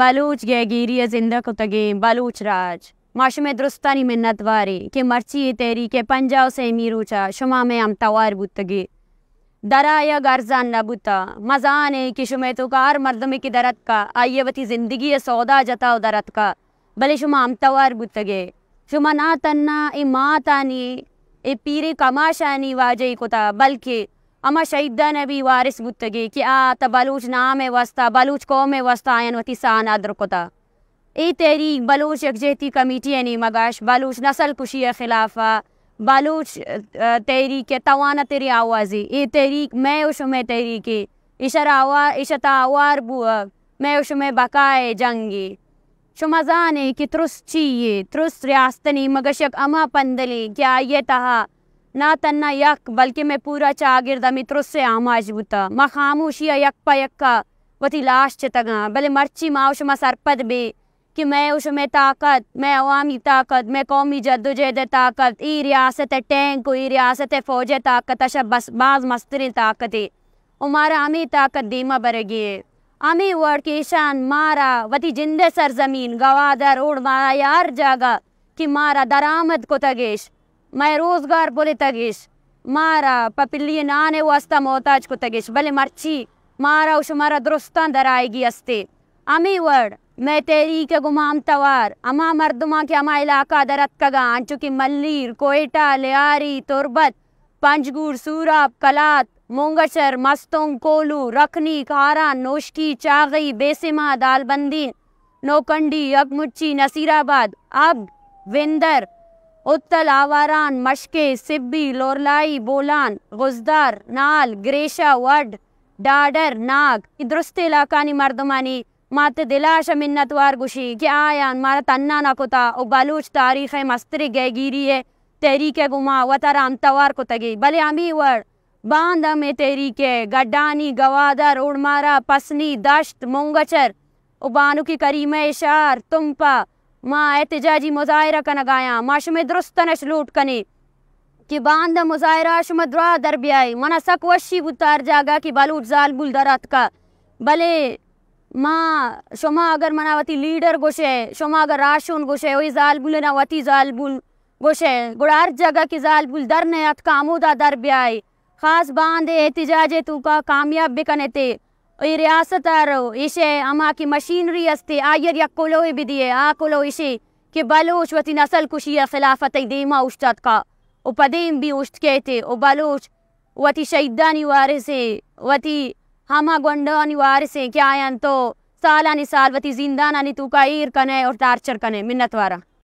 बलूच गैगीरिय जिंदा कुतगे बलूच राज माश में दुरुस्तानी मिन्नत वारे के मर्ची तेरी के पंजाव से मीरूचा शुमा में हम तवार बुतगे दरा या गर्जान नबुता मजान है कि शुमे तो कार मर्दमे की दरत का आइए वती जिंदगी है सौदा जताओ दरत का भले शुमा हम तवार बुतगे शुमा ना तन्ना ए माँ तानी ए पीरे कमाशानी वाजई कोता बल्कि अमा शहीद नबी वारिस गुत्तगी कि आ बलूच नाम है वस्ता बलूच कौम है वस्ता आयन वती सान अदरकुता ए तहरीक बलूच यकजहती कमेटी नी मगाश बलूच नस्ल कुशी खिलाफा बलूच तहरीक तवाना तेरी आवाज़ी ए तहरीक मैं उस में तहरीकी इशरा आवा इशता आवार बुआ मैं उस में बकाए जंगी शुमजान कि त्रुस ये त्रुस रियास्तनी मगशक अमा पंदली क्या ये तहा ना तन्ना यक बल्कि मैं पूरा चागिरदा मित्रों से आमाज बुता माँ खामोशिया यक पा यक्का वती लाश च तगा भले मर्ची माँ उशमा सरपद बे कि मैं उसमें ताकत मैं अवामी ताकत मैं कौमी जद्दोजहद ताकत ई रियासत टैंक ई रियासत फौज ताकत अशा बस बाज मस्तरी ताकत उमारा हमें ताकत दीमा बरगे हमें वर्ड के शान मारा वती जिंदे सरजमीन गवादर उड़ मारा यार जागा कि मारा दरामद को तगेश मैं रोजगार बोले तगिश मारा पपिल्ली नाने अस्ता मोहताज को तगिश भले मर्ची मारा उस मारा दुरुस्ता दर आएगी अस्ते अमी वर्ड मैं तेरी के गुमाम तवार अमा मर्दुमा के अमा इलाका दरत कगा चूंकि मल्लीर कोयटा लियारी तुरबत पंजगूर सूराब कलात मोंगचर मस्तोंग कोलू रखनी खारा नोशकी चागई बेसिमा दालबंदी नौकंडी यकमुच्ची नसीराबाद अब विंदर उत्तल आवारान मशके सिब्बी लोरलाई बोलान गुजदार नाल ग्रेशा वड डाडर नाग दुरुस्त इलाकानी मर्दमानी मात दिलाश मिन्नत वार गुशी के आयान मारा तन्ना ना कुता ओ बलूच तारीख मस्तर गैगीरी है तहरीक गुमा वतर आम तवार को तगी भले आमी वर बांध में तहरीक गड्डानी गवादर उड़मारा पसनी दश्त मोंगचर उबानु की करीम इशार तुम्पा मां एहतजाजी मुजाहरा कन गाया मां शुमे दुरुस्तन लूट कने कि बांध मुजाहरा शुमा द्वा दरबियाई मना सक वशी बुतार जागा कि बालूट जाल बुल दरात का भले मां शुमा अगर मना वती लीडर गोशे शुमा अगर राशुन गोशे वही जाल बुल ना वती जाल बुल गोशे गुड़ार जगह की जाल बुल दर ने अत कामूदा दरबियाई खास बांध एहतजाजे तू का कामयाब भी कने ये रियासत आ रो इशे अमा की मशीनरी अस्ते आयर या कोलो भी दिए आ कोलो इशे के बलोच वती नसल कुशिया खिलाफत दीमा उश्तात का ओ भी उश्त कहते ओ बलोच वती शहीदानी वारिसे वती हमा गंडानी वारिसे क्या आयन तो सालानी साल वती जिंदाना नी तू का ईर कने और टार्चर कने मिन्नत वारा